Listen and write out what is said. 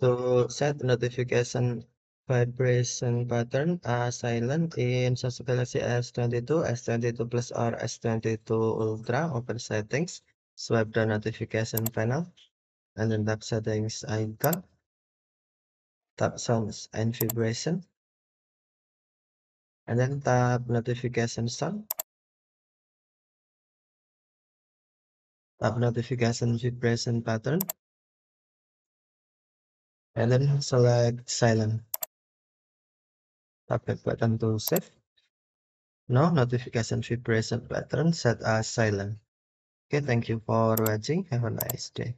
to set notification vibration pattern as uh, silent in Galaxy S22, S22 Plus or S22 Ultra, open settings, swipe the notification panel, and then tap settings icon, tap sounds and vibration, and then tap notification sound, tap notification vibration pattern, and then select silent back button to save no notification vibration pattern set as silent okay thank you for watching have a nice day